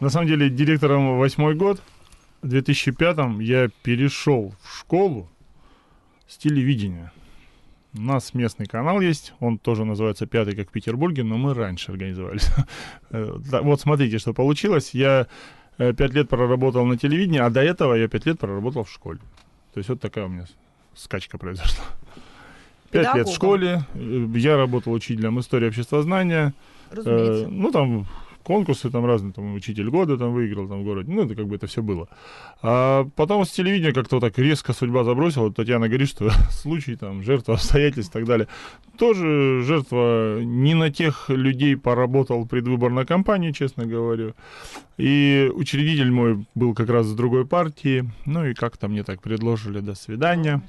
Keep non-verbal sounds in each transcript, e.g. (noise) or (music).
На самом деле, директором восьмой год, в 2005 я перешел в школу с телевидения. У нас местный канал есть, он тоже называется «Пятый», как в Петербурге, но мы раньше организовались. (laughs) Э, вот смотрите, что получилось. Я э, пять лет проработал на телевидении, а до этого я пять лет проработал в школе. То есть вот такая у меня скачка произошла. (laughs) Пять лет в школе, э, я работал учителем истории обществознания. Разумеется. ну, там конкурсы там разные, там учитель года там выиграл там в городе, ну это как бы это все было. А потом с телевидения как-то вот так резко судьба забросила, вот Татьяна говорит, что (laughs) случай там, жертва обстоятельств и так далее. Тоже жертва не на тех людей поработал предвыборная кампания, честно говорю. И учредитель мой был как раз с другой партии, ну и как-то мне так предложили до свидания.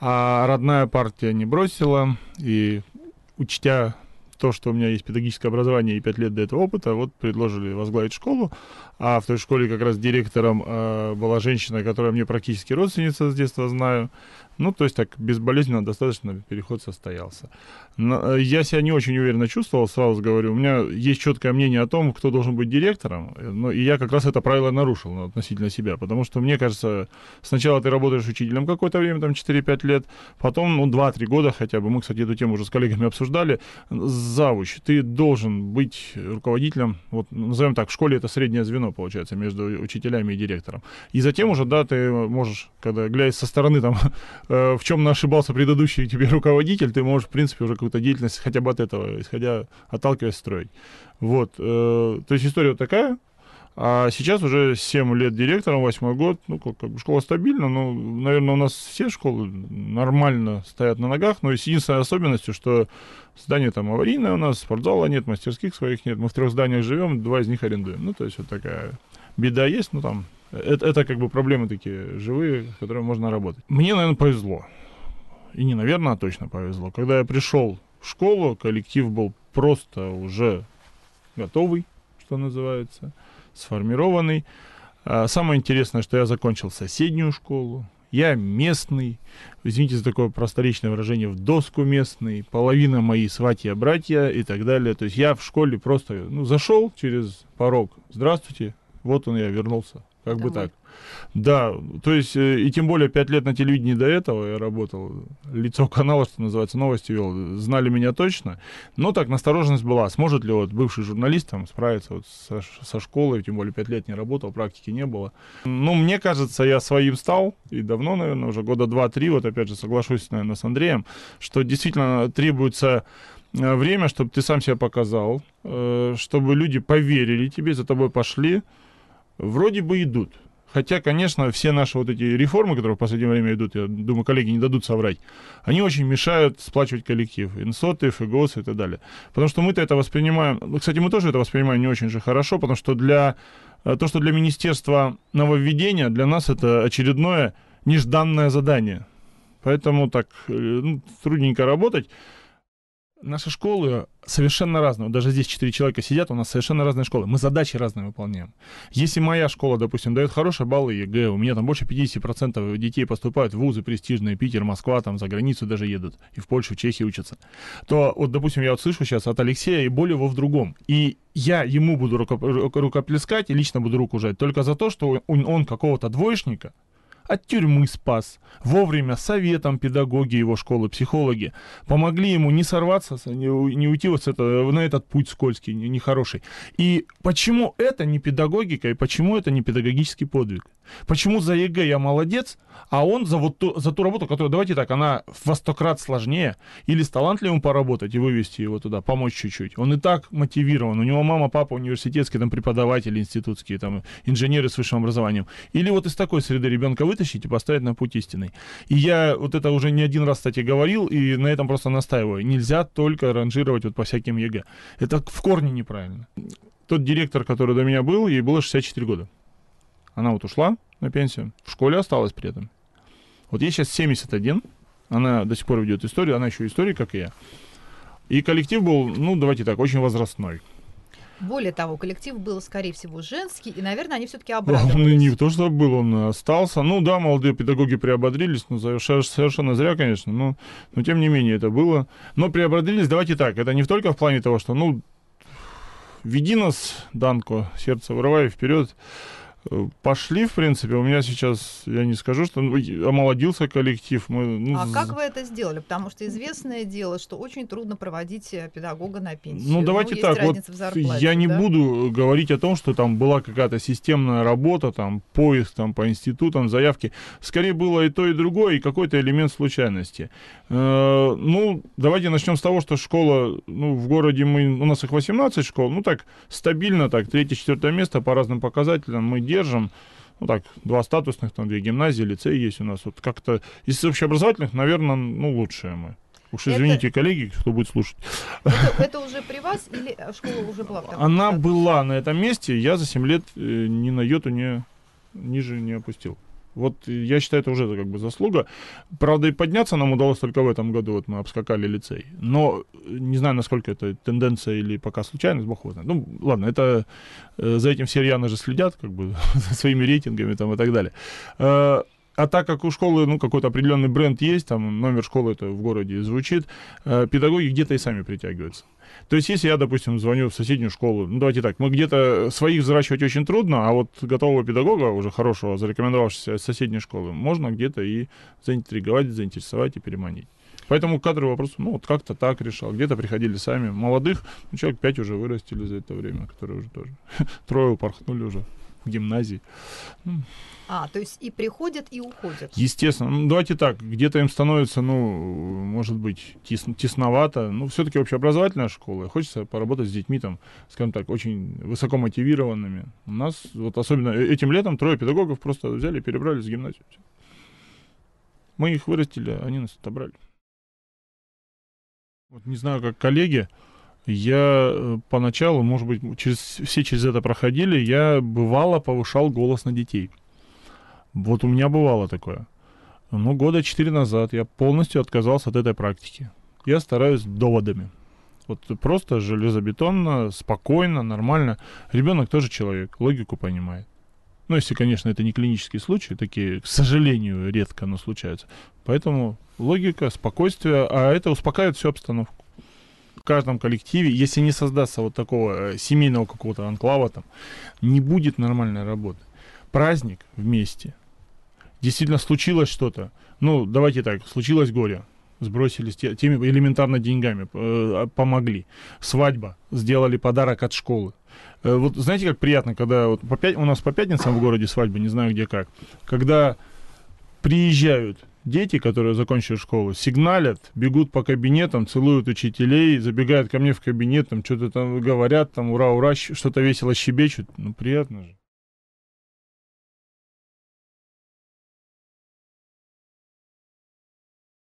А родная партия не бросила, и учтя то, что у меня есть педагогическое образование и 5 лет до этого опыта, вот предложили возглавить школу. А в той школе как раз директором э, была женщина, которая мне практически родственница с детства знаю. Ну, то есть так безболезненно достаточно переход состоялся. Но э, я себя не очень уверенно чувствовал, сразу говорю. У меня есть четкое мнение о том, кто должен быть директором. Э, но и я как раз это правило нарушил ну, относительно себя. Потому что, мне кажется, сначала ты работаешь учителем какое-то время, там 4-5 лет, потом, ну, 2-3 года хотя бы. Мы, кстати, эту тему уже с коллегами обсуждали. Завуч, ты должен быть руководителем, вот ну, назовем так, в школе это среднее звено, получается, между учителями и директором. И затем уже, да, ты можешь, когда глядя со стороны там (laughs) Э, в чем ошибался предыдущий тебе (laughs) руководитель, ты можешь, в принципе, уже какую-то деятельность хотя бы от этого, исходя, отталкиваясь, строить. Вот. Э, то есть история вот такая. А сейчас уже 7 лет директором, 8 год, ну, как, как бы школа стабильна, ну, наверное, у нас все школы нормально стоят на ногах, но с единственной особенностью, что здание там аварийное у нас, спортзала нет, мастерских своих нет, мы в трех зданиях живем, два из них арендуем, ну, то есть вот такая беда есть, но ну, там, это, это как бы проблемы такие живые, с которыми можно работать. Мне, наверное, повезло. И не, наверное, а точно повезло. Когда я пришел в школу, коллектив был просто уже готовый, что называется, сформированный. А самое интересное, что я закончил соседнюю школу, я местный, извините за такое просторечное выражение, в доску местный, половина мои сватья-братья и так далее. То есть я в школе просто ну, зашел через порог, здравствуйте, вот он я вернулся, как бы так. Да, то есть, э, и тем более пять лет на телевидении до этого я работал. Лицо канала, что называется, новости вел. Знали меня точно. Но так, настороженность была. Сможет ли вот бывший журналист там справиться вот со, со школой, тем более пять лет не работал, практики не было. Ну, мне кажется, я своим стал, и давно, наверное, уже года два-три, вот опять же соглашусь, наверное, с Андреем, что действительно требуется э, время, чтобы ты сам себя показал, э, чтобы люди поверили тебе, за тобой пошли, вроде бы идут. Хотя, конечно, все наши вот эти реформы, которые в последнее время идут, я думаю, коллеги не дадут соврать, они очень мешают сплачивать коллектив. Инсоты, ФГОС и так далее. Потому что мы-то это воспринимаем... Ну, кстати, мы тоже это воспринимаем не очень же хорошо, потому что для... Э, то, что для Министерства нововведения, для нас это очередное нежданное задание. Поэтому так э, ну, трудненько работать наши школы совершенно разные. Вот даже здесь четыре человека сидят, у нас совершенно разные школы. Мы задачи разные выполняем. Если моя школа, допустим, дает хорошие баллы ЕГЭ, у меня там больше 50% детей поступают в вузы престижные, Питер, Москва, там за границу даже едут, и в Польшу, в Чехию учатся, то вот, допустим, я вот слышу сейчас от Алексея, и более его в другом. И я ему буду рукоплескать и лично буду руку жать только за то, что он, он какого-то двоечника от тюрьмы спас. Вовремя советом педагоги его школы-психологи помогли ему не сорваться, не не уйти вот это, на этот путь скользкий, нехороший. И почему это не педагогика, и почему это не педагогический подвиг? Почему за ЕГЭ я молодец, а он за, вот ту, за ту работу, которая, давайте так, она во сто крат сложнее, или с талантливым поработать и вывести его туда, помочь чуть-чуть. Он и так мотивирован, у него мама, папа университетские, там преподаватели институтские, там инженеры с высшим образованием. Или вот из такой среды ребенка вы вытащить и поставить на путь истинный. И я вот это уже не один раз, кстати, говорил, и на этом просто настаиваю. Нельзя только ранжировать вот по всяким ЕГЭ. Это в корне неправильно. Тот директор, который до меня был, ей было 64 года. Она вот ушла на пенсию, в школе осталась при этом. Вот ей сейчас 71, она до сих пор ведет историю, она еще историк, как и я. И коллектив был, ну, давайте так, очень возрастной. Более того, коллектив был, скорее всего, женский, и, наверное, они все-таки обрадовались. не то, что был, он остался. Ну да, молодые педагоги приободрились, но совершенно зря, конечно, но, но тем не менее это было. Но приободрились, давайте так, это не только в плане того, что, ну, веди нас, Данко, сердце вырывай вперед, Э, пошли, в принципе. У меня сейчас, я не скажу, что ну, омолодился коллектив. Мы, ну, а как вы это сделали? Потому что известное дело, что очень трудно проводить э, педагога на ну, пенсию. Ну, давайте ну, так, вот зарплате, я да? не буду э, говорить о том, что там была какая-то системная работа, там, поиск там, по институтам, заявки. Скорее было и то, и другое, и какой-то элемент случайности. ну, давайте начнем с того, что школа, ну, в городе мы, у нас их 18 школ, ну, так, стабильно, так, третье-четвертое место по разным показателям мы делаем держим. Ну так, два статусных, там две гимназии, лицей есть у нас. Вот как-то из общеобразовательных, наверное, ну лучшие мы. Уж извините, это... коллеги, кто будет слушать. Это, это уже при вас или школа уже была? Она статусе? была на этом месте, я за 7 лет э, ни на йоту не, ниже не опустил. Вот я считаю, это уже как бы заслуга. Правда, и подняться нам удалось только в этом году. Вот мы обскакали лицей. Но э, не знаю, насколько это тенденция или пока случайность, бог его знает. Ну, ладно, это э, за этим все рьяно же следят, как бы, (laughs) за своими рейтингами там и так далее. Э, а так как у школы ну, какой-то определенный бренд есть, там номер школы это в городе звучит, э, педагоги где-то и сами притягиваются. То есть, если я, допустим, звоню в соседнюю школу, ну давайте так, мы где-то своих взращивать очень трудно, а вот готового педагога, уже хорошего, зарекомендовавшегося из соседней школы, можно где-то и заинтриговать, заинтересовать и переманить. Поэтому кадровый вопрос, ну, вот как-то так решал. Где-то приходили сами. Молодых, ну, человек пять уже вырастили за это время, которые уже тоже. (laughs) Трое упорхнули уже. Гимназии. Ну. А, то есть и приходят, и уходят. Естественно. Ну, давайте так, где-то им становится, ну, может быть, тес, тесновато. Ну, все-таки общеобразовательная школа. Хочется поработать с детьми, там, скажем так, очень высоко мотивированными. У нас, вот особенно э, этим летом, трое педагогов просто взяли и перебрали с гимназии. Мы их вырастили, а они нас отобрали. Вот не знаю, как коллеги, я э, поначалу, может быть, через, все через это проходили, я бывало повышал голос на детей. Вот у меня бывало такое. Но ну, года четыре назад я полностью отказался от этой практики. Я стараюсь доводами. Вот просто железобетонно, спокойно, нормально. Ребенок тоже человек, логику понимает. Ну, если, конечно, это не клинические случаи, такие, к сожалению, редко, но случаются. Поэтому логика, спокойствие, а это успокаивает всю обстановку каждом коллективе, если не создастся вот такого э, семейного какого-то анклава, там, не будет нормальной работы. Праздник вместе. Действительно случилось что-то. Ну, давайте так, случилось горе, Сбросили теми элементарно деньгами, э, а, помогли. Свадьба, сделали подарок от школы. Э, вот знаете, как приятно, когда вот по пять, у нас по пятницам в городе свадьба, не знаю где как, когда приезжают дети, которые закончили школу, сигналят, бегут по кабинетам, целуют учителей, забегают ко мне в кабинет, там что-то там говорят, там ура-ура, что-то весело щебечут. Ну, приятно же.